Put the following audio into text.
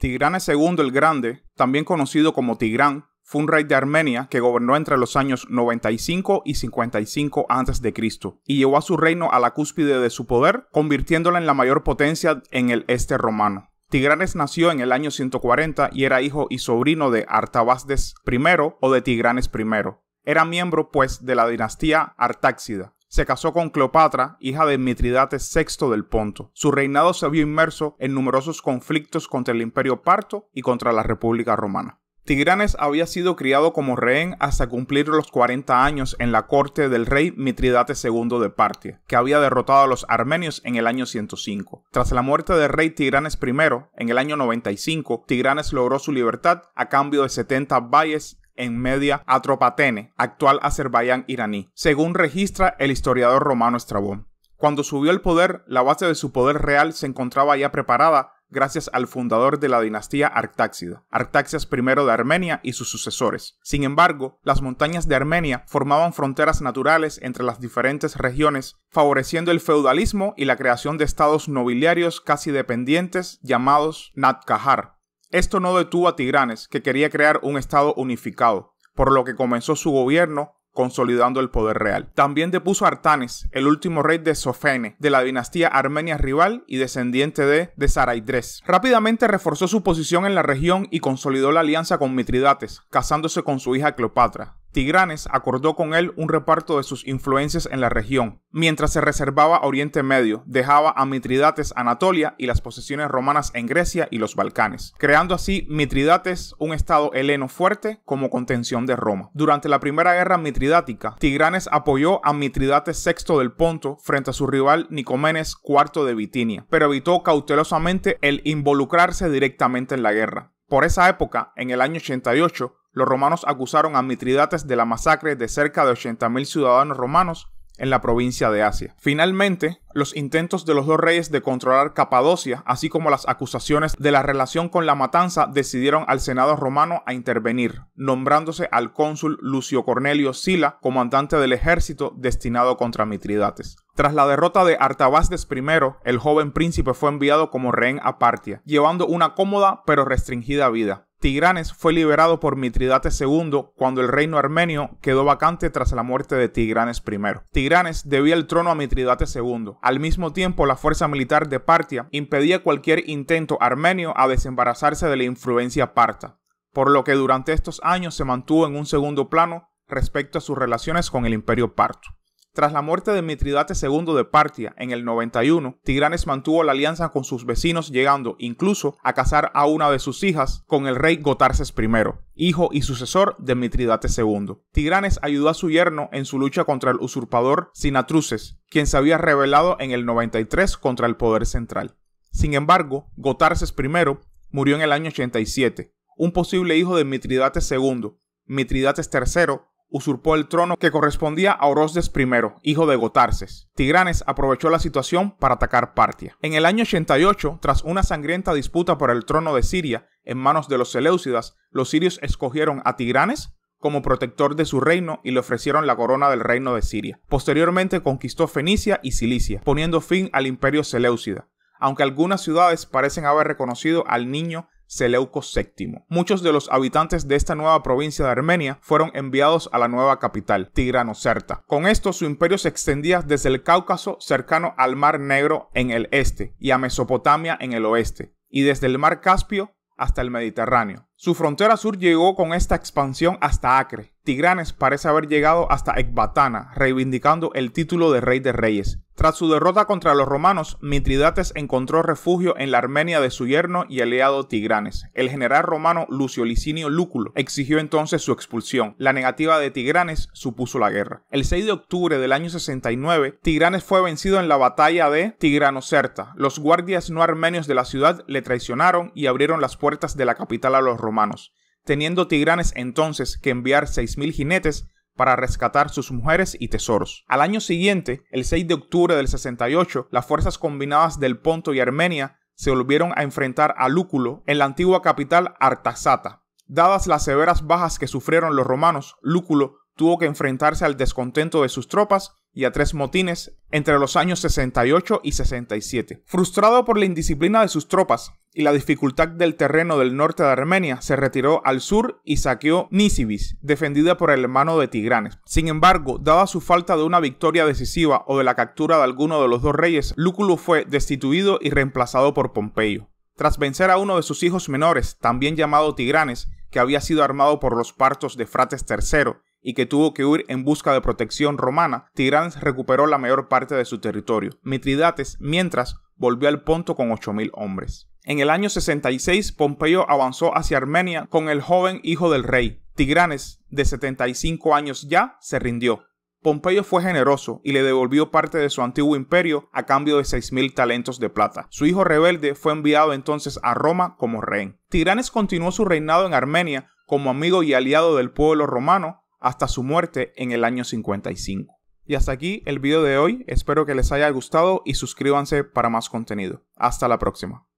Tigranes II el Grande, también conocido como Tigrán, fue un rey de Armenia que gobernó entre los años 95 y 55 a.C. y llevó a su reino a la cúspide de su poder, convirtiéndola en la mayor potencia en el este romano. Tigranes nació en el año 140 y era hijo y sobrino de Artabasdes I o de Tigranes I. Era miembro, pues, de la dinastía Artáxida, se casó con Cleopatra, hija de Mitridates VI del Ponto. Su reinado se vio inmerso en numerosos conflictos contra el Imperio Parto y contra la República Romana. Tigranes había sido criado como rehén hasta cumplir los 40 años en la corte del rey Mitridates II de Partia, que había derrotado a los armenios en el año 105. Tras la muerte del rey Tigranes I, en el año 95, Tigranes logró su libertad a cambio de 70 valles en Media Atropatene, actual Azerbaiyán iraní, según registra el historiador romano Estrabón. Cuando subió al poder, la base de su poder real se encontraba ya preparada gracias al fundador de la dinastía Artáxida, Artaxias I de Armenia y sus sucesores. Sin embargo, las montañas de Armenia formaban fronteras naturales entre las diferentes regiones, favoreciendo el feudalismo y la creación de estados nobiliarios casi dependientes llamados Natkahar, esto no detuvo a Tigranes, que quería crear un Estado unificado, por lo que comenzó su gobierno consolidando el poder real. También depuso a Artanes, el último rey de Sofene, de la dinastía armenia rival y descendiente de, de Rápidamente reforzó su posición en la región y consolidó la alianza con Mitridates, casándose con su hija Cleopatra. Tigranes acordó con él un reparto de sus influencias en la región. Mientras se reservaba Oriente Medio, dejaba a Mitridates Anatolia y las posesiones romanas en Grecia y los Balcanes, creando así Mitridates un estado heleno fuerte como contención de Roma. Durante la Primera Guerra Mitridática, Tigranes apoyó a Mitridates VI del Ponto frente a su rival Nicomenes IV de Bitinia, pero evitó cautelosamente el involucrarse directamente en la guerra. Por esa época, en el año 88, los romanos acusaron a Mitridates de la masacre de cerca de 80.000 ciudadanos romanos en la provincia de Asia. Finalmente, los intentos de los dos reyes de controlar Capadocia, así como las acusaciones de la relación con la matanza, decidieron al Senado romano a intervenir, nombrándose al cónsul Lucio Cornelio Sila comandante del ejército destinado contra Mitridates. Tras la derrota de Artabazdes I, el joven príncipe fue enviado como rehén a Partia, llevando una cómoda pero restringida vida. Tigranes fue liberado por Mitridates II cuando el reino armenio quedó vacante tras la muerte de Tigranes I. Tigranes debía el trono a Mitridates II. Al mismo tiempo, la fuerza militar de Partia impedía cualquier intento armenio a desembarazarse de la influencia parta, por lo que durante estos años se mantuvo en un segundo plano respecto a sus relaciones con el imperio parto. Tras la muerte de Mitridates II de Partia en el 91, Tigranes mantuvo la alianza con sus vecinos, llegando incluso a casar a una de sus hijas con el rey Gotarses I, hijo y sucesor de Mitridates II. Tigranes ayudó a su yerno en su lucha contra el usurpador Sinatruces, quien se había rebelado en el 93 contra el poder central. Sin embargo, Gotarses I murió en el año 87, un posible hijo de Mitridates II, Mitridates III usurpó el trono que correspondía a Orozdes I, hijo de Gotarses. Tigranes aprovechó la situación para atacar Partia. En el año 88, tras una sangrienta disputa por el trono de Siria en manos de los Seleucidas, los sirios escogieron a Tigranes como protector de su reino y le ofrecieron la corona del reino de Siria. Posteriormente conquistó Fenicia y Cilicia, poniendo fin al imperio Seleucida, aunque algunas ciudades parecen haber reconocido al niño Seleuco VII. Muchos de los habitantes de esta nueva provincia de Armenia fueron enviados a la nueva capital, Tigranocerta. Con esto su imperio se extendía desde el Cáucaso cercano al Mar Negro en el este y a Mesopotamia en el oeste, y desde el Mar Caspio hasta el Mediterráneo. Su frontera sur llegó con esta expansión hasta Acre. Tigranes parece haber llegado hasta Ecbatana, reivindicando el título de rey de reyes. Tras su derrota contra los romanos, Mitridates encontró refugio en la Armenia de su yerno y aliado Tigranes. El general romano Lucio Licinio Lúculo exigió entonces su expulsión. La negativa de Tigranes supuso la guerra. El 6 de octubre del año 69, Tigranes fue vencido en la batalla de Tigranocerta. Los guardias no armenios de la ciudad le traicionaron y abrieron las puertas de la capital a los romanos romanos, teniendo Tigranes entonces que enviar 6.000 jinetes para rescatar sus mujeres y tesoros. Al año siguiente, el 6 de octubre del 68, las fuerzas combinadas del Ponto y Armenia se volvieron a enfrentar a Lúculo en la antigua capital Artaxata. Dadas las severas bajas que sufrieron los romanos, Lúculo tuvo que enfrentarse al descontento de sus tropas y a tres motines entre los años 68 y 67. Frustrado por la indisciplina de sus tropas, y la dificultad del terreno del norte de Armenia, se retiró al sur y saqueó Nisibis, defendida por el hermano de Tigranes. Sin embargo, dada su falta de una victoria decisiva o de la captura de alguno de los dos reyes, Lúculo fue destituido y reemplazado por Pompeyo. Tras vencer a uno de sus hijos menores, también llamado Tigranes, que había sido armado por los partos de Frates III y que tuvo que huir en busca de protección romana, Tigranes recuperó la mayor parte de su territorio. Mitridates, mientras, volvió al Ponto con 8.000 hombres. En el año 66, Pompeyo avanzó hacia Armenia con el joven hijo del rey. Tigranes, de 75 años ya, se rindió. Pompeyo fue generoso y le devolvió parte de su antiguo imperio a cambio de 6.000 talentos de plata. Su hijo rebelde fue enviado entonces a Roma como rey. Tigranes continuó su reinado en Armenia como amigo y aliado del pueblo romano hasta su muerte en el año 55. Y hasta aquí el video de hoy, espero que les haya gustado y suscríbanse para más contenido. Hasta la próxima.